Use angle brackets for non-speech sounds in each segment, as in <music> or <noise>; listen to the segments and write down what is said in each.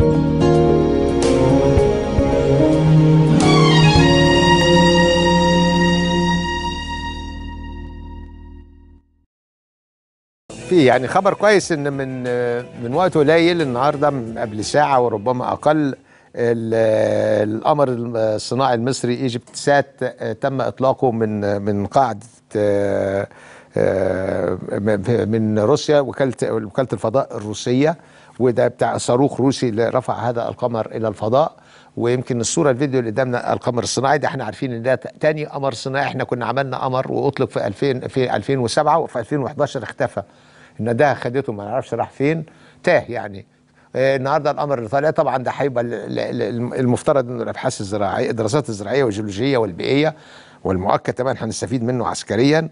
في يعني خبر كويس ان من من وقت قليل النهارده قبل ساعه وربما اقل القمر الصناعي المصري ايجيبت سات تم اطلاقه من من قاعده آه، آه، من روسيا وكاله وكاله الفضاء الروسيه وده بتاع صاروخ روسي اللي رفع هذا القمر الى الفضاء ويمكن الصوره الفيديو اللي قدامنا القمر الصناعي ده احنا عارفين ان ده تاني قمر صناعي احنا كنا عملنا قمر واطلق في 2000 في 2007 وفي 2011 اختفى ان ده خدته ما نعرفش راح فين تاه يعني آه، النهارده القمر اللي طالع طبعا ده هيبقى المفترض انه الابحاث الزراعيه الدراسات الزراعيه والجيولوجيه والبيئيه والمؤكد طبعا هنستفيد منه عسكريا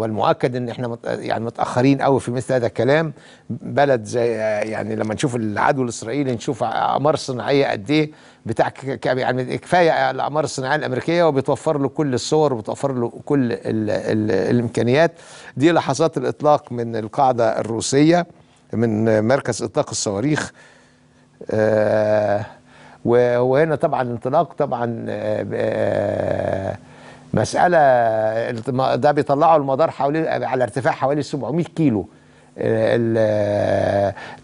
والمؤكد ان احنا يعني متاخرين قوي في مثل هذا الكلام بلد زي يعني لما نشوف العدو الاسرائيلي نشوف اقمار صناعيه قد ايه بتاع يعني كفايه الاقمار الصناعيه الامريكيه وبتوفر له كل الصور وبتوفر له كل ال ال الامكانيات دي لحظات الاطلاق من القاعده الروسيه من مركز اطلاق الصواريخ آه وهنا طبعا انطلاق طبعا آه, آه، مساله ده بيطلعوا المدار حوالي على ارتفاع حوالي 700 كيلو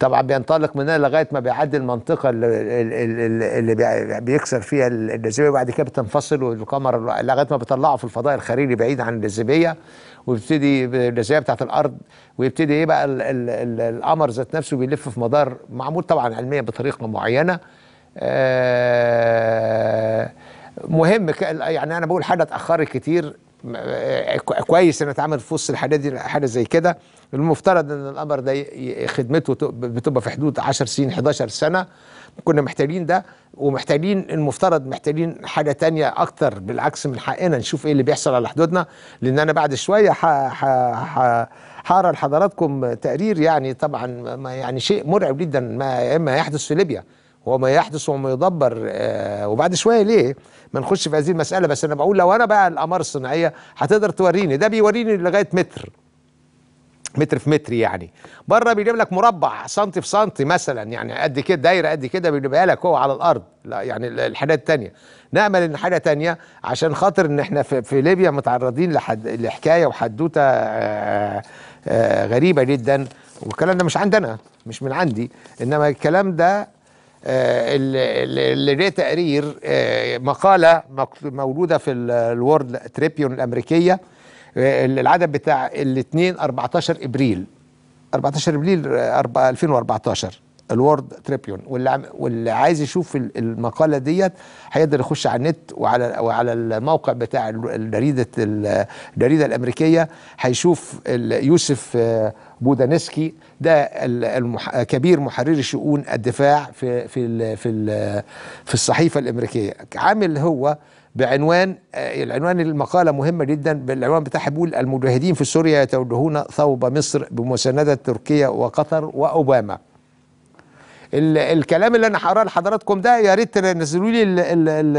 طبعا بينطلق من هنا لغايه ما بيعدي المنطقه اللي بيكسر فيها الجاذبيه وبعد كده بتنفصل والقمر لغايه ما بيطلعه في الفضاء الخارجي بعيد عن الجاذبيه ويبتدي الجاذبيه بتاعت الارض ويبتدي ايه بقى القمر ذات نفسه بيلف في مدار معمول طبعا علميا بطريقه معينه آه مهم يعني انا بقول حاجه اتاخرت كتير آه، كويس ان اتعامل في وسط الحاجات دي حاجه زي كده المفترض ان الامر ده خدمته بتبقى في حدود 10 سنين 11 سنه كنا محتاجين ده ومحتاجين المفترض محتاجين حاجه تانية اكتر بالعكس من حقنا نشوف ايه اللي بيحصل على حدودنا لان انا بعد شويه هقرا لحضراتكم تقرير يعني طبعا يعني شيء مرعب جدا ما اما يحدث في ليبيا وما يحدث وما يدبر آه وبعد شويه ليه ما نخش في هذه المساله بس انا بقول لو انا بقى الأمر الصناعيه هتقدر توريني ده بيوريني لغايه متر متر في متر يعني بره بيجيب لك مربع سنتي في سنتي مثلا يعني قد كده دايره قد كده بيجيبها لك هو على الارض لا يعني الحاجات الثانيه نامل ان حاجه ثانيه عشان خاطر ان احنا في, ليبيا متعرضين لحد لحكايه وحدوته آه، آه، آه، غريبه جدا والكلام ده مش عندنا مش من عندي انما الكلام ده آه، اللي جه تقرير آه، مقاله موجوده في الورد تريبيون الامريكيه آه، العدد بتاع الاثنين 14 ابريل 14 ابريل 2014 الورد تريبيون واللي واللي عايز يشوف المقاله ديت هيقدر يخش على النت وعلى وعلى الموقع بتاع جريده الجريده الامريكيه هيشوف يوسف آه، بودانسكي ده كبير محرر شؤون الدفاع في في في في الصحيفه الامريكيه عامل هو بعنوان آه، العنوان المقاله مهمه جدا بالعنوان بتاعها بيقول المجاهدين في سوريا يتوجهون ثوب مصر بمسانده تركيا وقطر واوباما الكلام اللي انا هقراه لحضراتكم ده يا ريت تنزلوا لي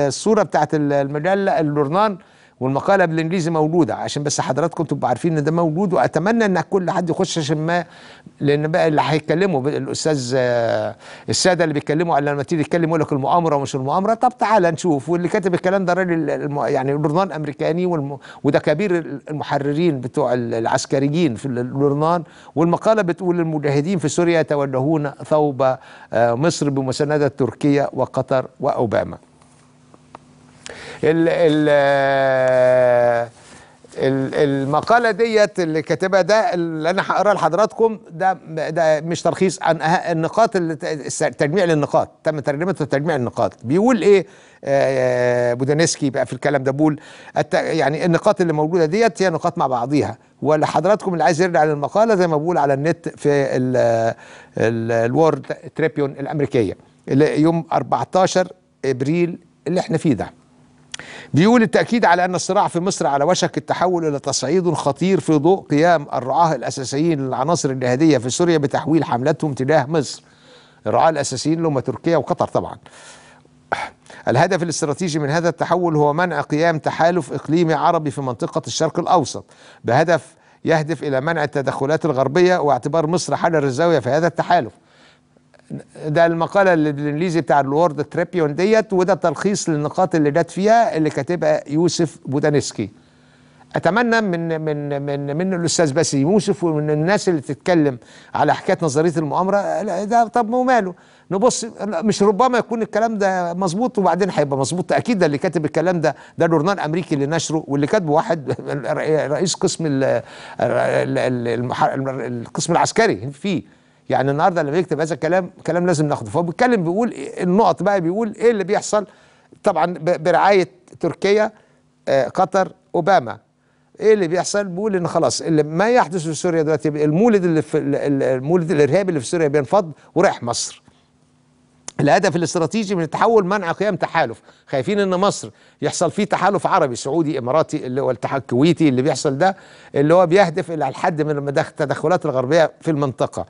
الصوره بتاعت المجله الجورنال والمقاله بالانجليزي موجوده عشان بس حضراتكم تبقوا عارفين ان ده موجود واتمنى ان كل حد يخش عشان ما لان بقى اللي هيتكلموا الاستاذ الساده اللي بيتكلموا على لما تيجي تتكلم يقول لك المؤامره ومش المؤامره طب تعالى نشوف واللي كاتب الكلام ده راجل يعني لورنان امريكاني والم... وده كبير المحررين بتوع العسكريين في لورنان والمقاله بتقول المجاهدين في سوريا يتوجهون ثوب آه، مصر بمسانده تركيا وقطر واوباما ال ال المقالة ديت اللي كاتبها ده اللي أنا هقراها لحضراتكم ده ده مش تلخيص عن أه-، النقاط اللي تجميع للنقاط تم ترجمته تجميع النقاط بيقول إيه بودانسكي بقى في الكلام ده بيقول يعني النقاط اللي موجودة ديت هي نقاط مع بعضيها ولحضراتكم اللي عايز يرجع للمقالة زي ما بقول على النت في الورد تريبيون الأمريكية اللي يوم 14 إبريل اللي احنا فيه ده بيقول التأكيد على أن الصراع في مصر على وشك التحول إلى تصعيد خطير في ضوء قيام الرعاة الأساسيين للعناصر الجهادية في سوريا بتحويل حملتهم تجاه مصر الرعاة الأساسيين لهم تركيا وقطر طبعا الهدف الاستراتيجي من هذا التحول هو منع قيام تحالف إقليمي عربي في منطقة الشرق الأوسط بهدف يهدف إلى منع التدخلات الغربية واعتبار مصر حجر الزاوية في هذا التحالف ده المقاله اللي بالانجليزي بتاع الورد تريبيون ديت وده تلخيص للنقاط اللي جت فيها اللي كاتبها يوسف بودانسكي اتمنى من من من من الاستاذ باسم يوسف ومن الناس اللي تتكلم على حكايه نظريه المؤامره ده طب وماله نبص مش ربما يكون الكلام ده مظبوط وبعدين هيبقى مظبوط اكيد ده اللي كاتب الكلام ده ده جورنال امريكي اللي نشره واللي كاتبه واحد <laughs> رئيس قسم القسم العسكري فيه يعني النهارده لما يكتب هذا الكلام كلام لازم ناخده فهو بيتكلم بيقول النقط بقى بيقول ايه اللي بيحصل طبعا برعايه تركيا آه قطر اوباما ايه اللي بيحصل بيقول ان خلاص اللي ما يحدث في سوريا دلوقتي المولد اللي في المولد الارهابي اللي في سوريا بينفض ورايح مصر الهدف الاستراتيجي من التحول منع قيام تحالف خايفين ان مصر يحصل فيه تحالف عربي سعودي اماراتي اللي هو الاتحاد الكويتي اللي بيحصل ده اللي هو بيهدف الى الحد من التدخلات الغربيه في المنطقه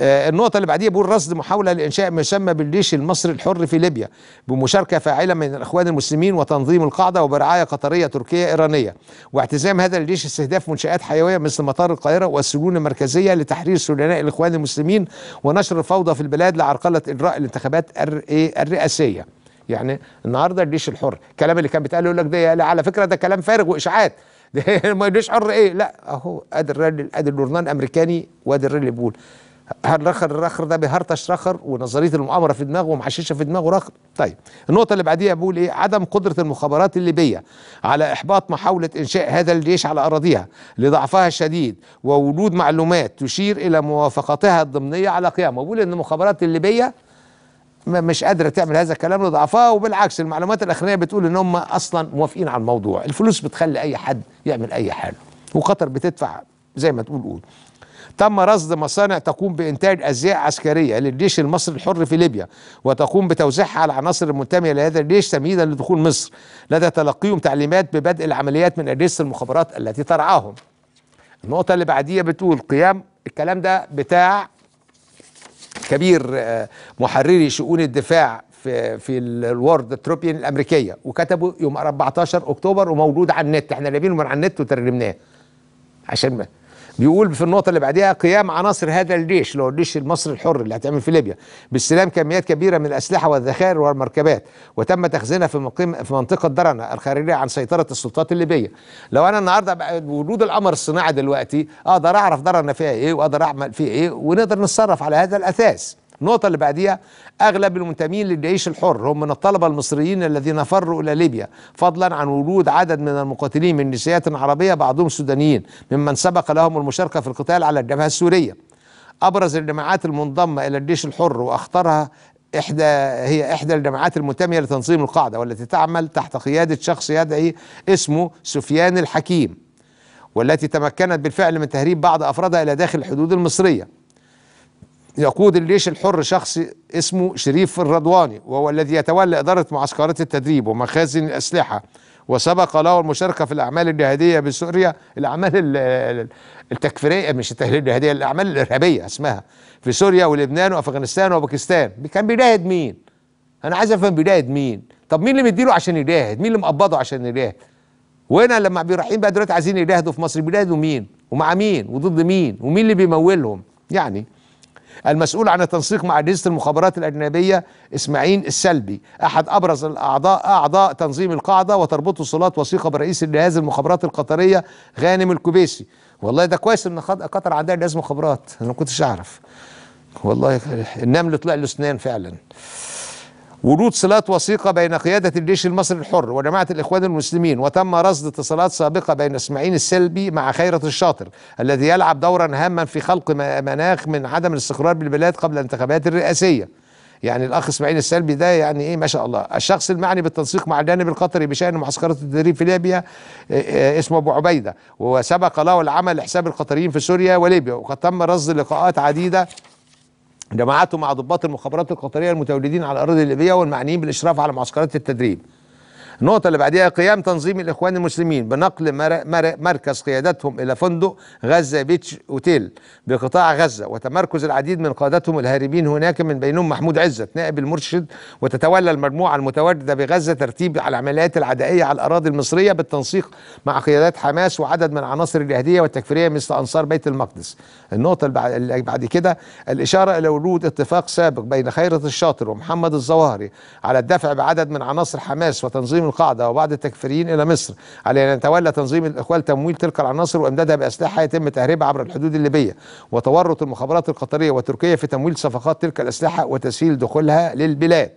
آه، النقطة اللي بعديها بيقول رصد محاولة لإنشاء ما يسمى بالجيش المصري الحر في ليبيا بمشاركة فاعلة من الإخوان المسلمين وتنظيم القاعدة وبرعاية قطرية تركية إيرانية واعتزام هذا الجيش استهداف منشآت حيوية مثل مطار القاهرة والسجون المركزية لتحرير سجناء الإخوان المسلمين ونشر الفوضى في البلاد لعرقلة إجراء الانتخابات إيه، الرئاسية يعني النهارده الجيش الحر الكلام اللي كان بيتقال يقول لك ده على فكره ده كلام فارغ واشاعات <laughs> ده الجيش حر ايه لا اهو ادي الراجل ادي الجورنال امريكاني وادي الراجل بيقول رخر الرخر ده بيهرطش رخر ونظريه المؤامره في دماغه ومحششه في دماغه رخر طيب النقطه اللي بعديها بيقول ايه عدم قدره المخابرات الليبيه على احباط محاوله انشاء هذا الجيش على اراضيها لضعفها الشديد وولود معلومات تشير الى موافقتها الضمنيه على قيامه بيقول ان المخابرات الليبيه مش قادره تعمل هذا الكلام لضعفها وبالعكس المعلومات الاخرانيه بتقول ان هم اصلا موافقين على الموضوع الفلوس بتخلي اي حد يعمل اي حاجه وقطر بتدفع زي ما تقول قول تم رصد مصانع تقوم بإنتاج أزياء عسكرية للجيش المصري الحر في ليبيا وتقوم بتوزيعها على العناصر المنتمية لهذا الجيش تمهيدا لدخول مصر لدى تلقيهم تعليمات ببدء العمليات من أجهزة المخابرات التي ترعاهم النقطة اللي بعديها بتقول قيام الكلام ده بتاع كبير آه، محرري شؤون الدفاع في في الورد تروبين الامريكيه وكتبه يوم 14 اكتوبر وموجود على النت احنا جايبينه من على النت وترجمناه عشان ما بيقول في النقطه اللي بعديها قيام عناصر هذا الجيش اللي هو الجيش المصري الحر اللي هتعمل في ليبيا باستلام كميات كبيره من الاسلحه والذخائر والمركبات وتم تخزينها في مقيم في منطقه درنه الخارجيه عن سيطره السلطات الليبيه لو انا النهارده بوجود القمر الصناعي دلوقتي اقدر اعرف درنه فيها ايه واقدر اعمل فيه ايه ونقدر نتصرف على هذا الاساس النقطة اللي بعديها أغلب المنتمين للجيش الحر هم من الطلبة المصريين الذين فروا إلى ليبيا فضلا عن وجود عدد من المقاتلين من جنسيات عربية بعضهم سودانيين ممن سبق لهم المشاركة في القتال على الجبهة السورية أبرز الجماعات المنضمة إلى الجيش الحر وأخطرها إحدى هي إحدى الجماعات المنتمية لتنظيم القاعدة والتي تعمل تحت قيادة شخص يدعي اسمه سفيان الحكيم والتي تمكنت بالفعل من تهريب بعض أفرادها إلى داخل الحدود المصرية يقود الجيش الحر شخص اسمه شريف الرضواني وهو الذي يتولى إدارة معسكرات التدريب ومخازن الأسلحة وسبق له المشاركة في الأعمال الجهادية بسوريا الأعمال التكفيرية مش الجهادية الأعمال الإرهابية اسمها في سوريا ولبنان وأفغانستان وباكستان كان بيجاهد مين؟ أنا عايز أفهم بيجاهد مين؟ طب مين اللي مديله عشان يجاهد؟ مين اللي مقبضه عشان يجاهد؟ وهنا لما رايحين بقى دلوقتي عايزين يجاهدوا في مصر بيجاهدوا مين؟ ومع مين؟ وضد مين؟ ومين اللي بيمولهم؟ يعني المسؤول عن التنسيق مع أجهزة المخابرات الأجنبية إسماعيل السلبي أحد أبرز الأعضاء أعضاء تنظيم القاعدة وتربطه صلات وثيقة برئيس جهاز المخابرات القطرية غانم الكوبيسي والله ده كويس إن قطر عندها جهاز مخابرات أنا ما كنتش أعرف والله النمل طلع له فعلا وجود صلات وثيقة بين قيادة الجيش المصري الحر وجماعة الإخوان المسلمين وتم رصد اتصالات سابقة بين إسماعيل السلبي مع خيرة الشاطر الذي يلعب دورا هاما في خلق مناخ من عدم الاستقرار بالبلاد قبل الانتخابات الرئاسية يعني الأخ إسماعيل السلبي ده يعني إيه ما شاء الله الشخص المعني بالتنسيق مع الجانب القطري بشأن معسكرات التدريب في ليبيا إيه، إيه، اسمه أبو عبيدة وسبق له العمل لحساب القطريين في سوريا وليبيا وقد تم رصد لقاءات عديدة جماعته مع ضباط المخابرات القطرية المتواجدين على الأراضي الليبية والمعنيين بالإشراف على معسكرات التدريب النقطة اللي بعدها قيام تنظيم الإخوان المسلمين بنقل مركز قيادتهم إلى فندق غزة بيتش أوتيل بقطاع غزة وتمركز العديد من قادتهم الهاربين هناك من بينهم محمود عزت نائب المرشد وتتولى المجموعة المتواجدة بغزة ترتيب العمليات العدائية على الأراضي المصرية بالتنسيق مع قيادات حماس وعدد من عناصر الجهادية والتكفيرية مثل أنصار بيت المقدس النقطة اللي بعد كده الإشارة إلى وجود اتفاق سابق بين خيرة الشاطر ومحمد الظواهري على الدفع بعدد من عناصر حماس وتنظيم القاعدة وبعض التكفيريين إلى مصر على أن يتولى تنظيم الإخوان تمويل تلك العناصر وإمدادها بأسلحة يتم تهريبها عبر الحدود الليبية وتورط المخابرات القطرية وتركيا في تمويل صفقات تلك الأسلحة وتسهيل دخولها للبلاد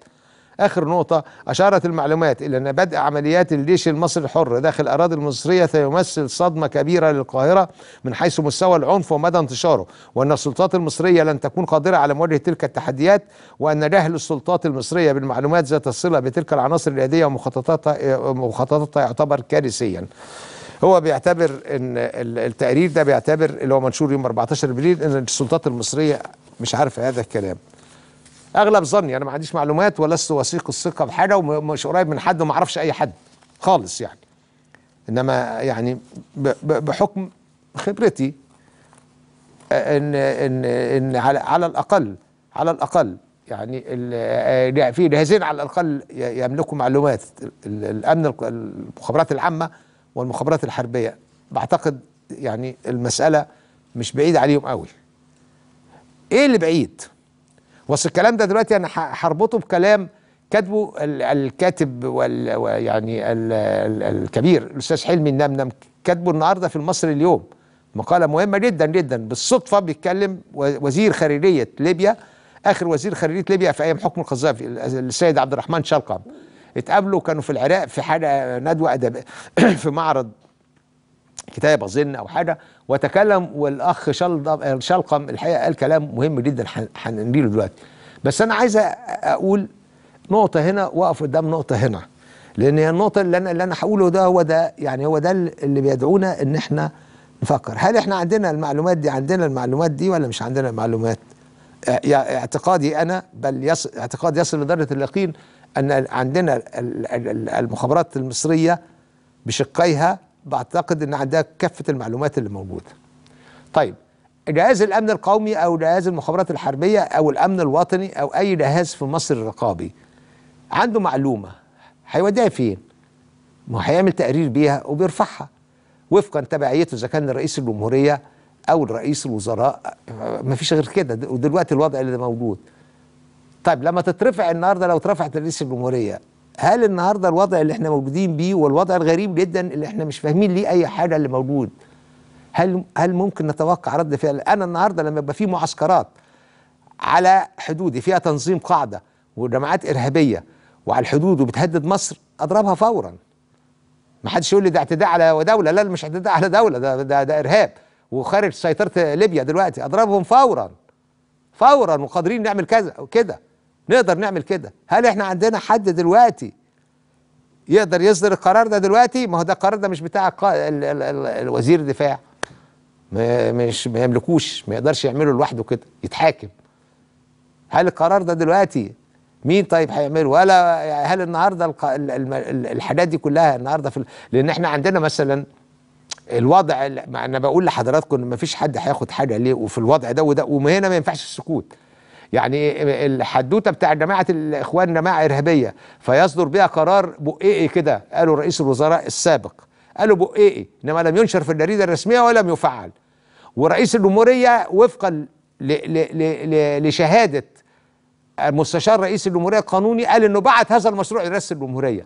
آخر نقطة أشارت المعلومات إلى أن بدء عمليات الجيش المصري الحر داخل الأراضي المصرية سيمثل صدمة كبيرة للقاهرة من حيث مستوى العنف ومدى انتشاره وأن السلطات المصرية لن تكون قادرة على مواجهة تلك التحديات وأن جهل السلطات المصرية بالمعلومات ذات الصلة بتلك العناصر الإرهابية ومخططاتها مخططاتها يعتبر كارثيا هو بيعتبر ان التقرير ده بيعتبر اللي هو منشور يوم 14 ابريل ان السلطات المصريه مش عارفه هذا الكلام اغلب ظني انا ما عنديش معلومات ولست وثيق الثقه بحاجه ومش قريب من حد وما اعرفش اي حد خالص يعني انما يعني بحكم خبرتي آه، ان ان ان على, على الاقل على الاقل يعني آه، في جهازين على الاقل يملكوا معلومات الامن المخابرات العامه والمخابرات الحربيه بعتقد يعني المساله مش بعيد عليهم قوي ايه اللي بعيد بس الكلام ده دلوقتي انا هربطه بكلام كاتبه الكاتب وال يعني الكبير الاستاذ حلمي النمنم كاتبه النهارده في المصري اليوم مقاله مهمه جدا جدا بالصدفه بيتكلم وزير خارجيه ليبيا اخر وزير خارجيه ليبيا في ايام حكم القذافي السيد عبد الرحمن شلقم اتقابلوا كانوا في العراق في حاجه ندوه ادبيه <clears throat> في معرض كتاب اظن او حاجه وتكلم والاخ شلقم الحقيقه قال كلام مهم جدا له دلوقتي بس انا عايز اقول نقطه هنا واقف قدام نقطه هنا لان هي النقطه اللي انا اللي انا هقوله ده هو ده يعني هو ده اللي بيدعونا ان احنا نفكر هل احنا عندنا المعلومات دي عندنا المعلومات دي ولا مش عندنا المعلومات اعتقادي انا بل يص... اعتقادي يصل لدرجه اليقين ان عندنا المخابرات المصريه بشقيها بعتقد ان عندها كافه المعلومات اللي موجوده طيب جهاز الامن القومي او جهاز المخابرات الحربيه او الامن الوطني او اي جهاز في مصر الرقابي عنده معلومه هيوديها فين ما هيعمل تقرير بيها وبيرفعها وفقا تبعيته اذا كان رئيس الجمهوريه او رئيس الوزراء ما فيش غير كده ودلوقتي الوضع اللي موجود طيب لما تترفع النهارده لو اترفعت رئيس الجمهوريه هل النهارده الوضع اللي احنا موجودين بيه والوضع الغريب جدا اللي احنا مش فاهمين ليه اي حاجه اللي موجود هل هل ممكن نتوقع رد فعل انا النهارده لما يبقى في معسكرات على حدودي فيها تنظيم قاعده وجماعات ارهابيه وعلى الحدود وبتهدد مصر اضربها فورا ما حدش يقول لي ده اعتداء على دوله لا مش اعتداء على دوله ده ده, ده ارهاب وخارج سيطره ليبيا دلوقتي اضربهم فورا فورا وقادرين نعمل كذا وكده نقدر نعمل كده هل احنا عندنا حد دلوقتي يقدر يصدر القرار ده دلوقتي ما هو ده القرار ده مش بتاع الوزير الدفاع مش ما يملكوش ما يقدرش يعمله لوحده كده يتحاكم هل القرار ده دلوقتي مين طيب هيعمله ولا هل النهارده الحاجات دي كلها النهارده في لان احنا عندنا مثلا الوضع انا بقول لحضراتكم ما فيش حد هياخد حاجه ليه وفي الوضع ده وده وهنا ما ينفعش السكوت يعني الحدوته بتاع جماعه الاخوان جماعه ارهابيه فيصدر بها قرار بقيقي كده قالوا رئيس الوزراء السابق قالوا بقيقي انما لم ينشر في الجريده الرسميه ولم يفعل ورئيس الجمهوريه وفقا لشهاده مستشار رئيس الجمهوريه القانوني قال انه بعت هذا المشروع لرئاسه الجمهوريه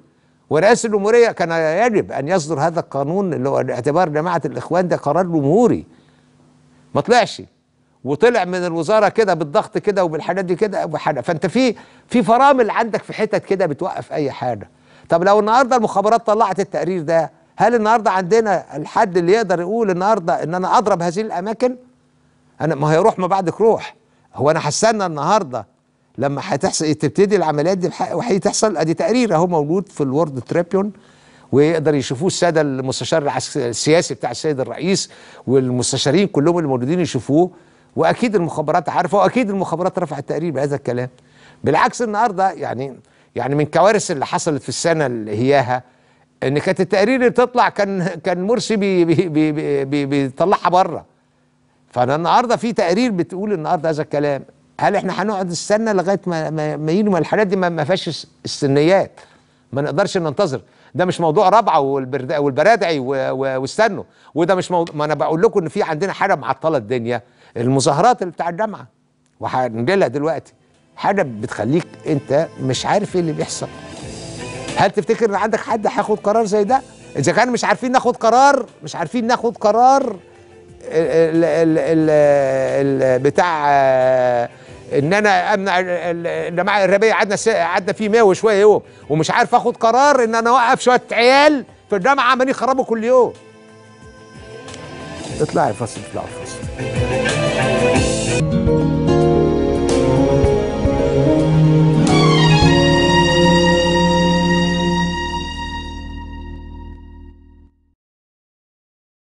ورئاسه الجمهوريه كان يجب ان يصدر هذا القانون اللي هو باعتبار جماعه الاخوان ده قرار جمهوري ما طلعش وطلع من الوزاره كده بالضغط كده وبالحاجات دي كده وحاجه فانت في في فرامل عندك في حتت كده بتوقف اي حاجه طب لو النهارده المخابرات طلعت التقرير ده هل النهارده عندنا الحد اللي يقدر يقول النهارده ان انا اضرب هذه الاماكن انا ما هيروح ما بعدك روح هو انا هستنى النهارده لما هتحصل تبتدي العمليات دي بحق وحي تحصل ادي تقرير اهو موجود في الورد تريبيون ويقدر يشوفوه الساده المستشار السياسي بتاع السيد الرئيس والمستشارين كلهم اللي موجودين يشوفوه واكيد المخابرات عارفه واكيد المخابرات رفعت تقرير بهذا الكلام بالعكس النهارده يعني يعني من كوارث اللي حصلت في السنه اللي هياها ان كانت التقارير اللي تطلع كان كان مرسي بي بي بي بي بيطلعها بره فانا النهارده في تقارير بتقول النهارده هذا الكلام هل احنا هنقعد نستنى لغايه ما ما, ما الحالات الحاجات دي ما فيهاش السنيات ما نقدرش ننتظر ده مش موضوع رابعه والبرادعي واستنوا وده مش موضوع ما انا بقول لكم ان في عندنا حاله معطله الدنيا المظاهرات اللي بتاع الجامعه وهنجيلها دلوقتي حاجه بتخليك انت مش عارف ايه اللي بيحصل هل تفتكر ان عندك حد هياخد قرار زي ده اذا كان مش عارفين ناخد قرار مش عارفين ناخد قرار ال ال ال الـ بتاع آه، ان انا امنع الجماعه الارهابيه قعدنا قعدنا فيه 100 وشويه يوم ومش عارف اخد قرار ان انا اوقف شويه عيال في الجامعه عمالين يخربوا كل يوم Het lijf was het blauw vast.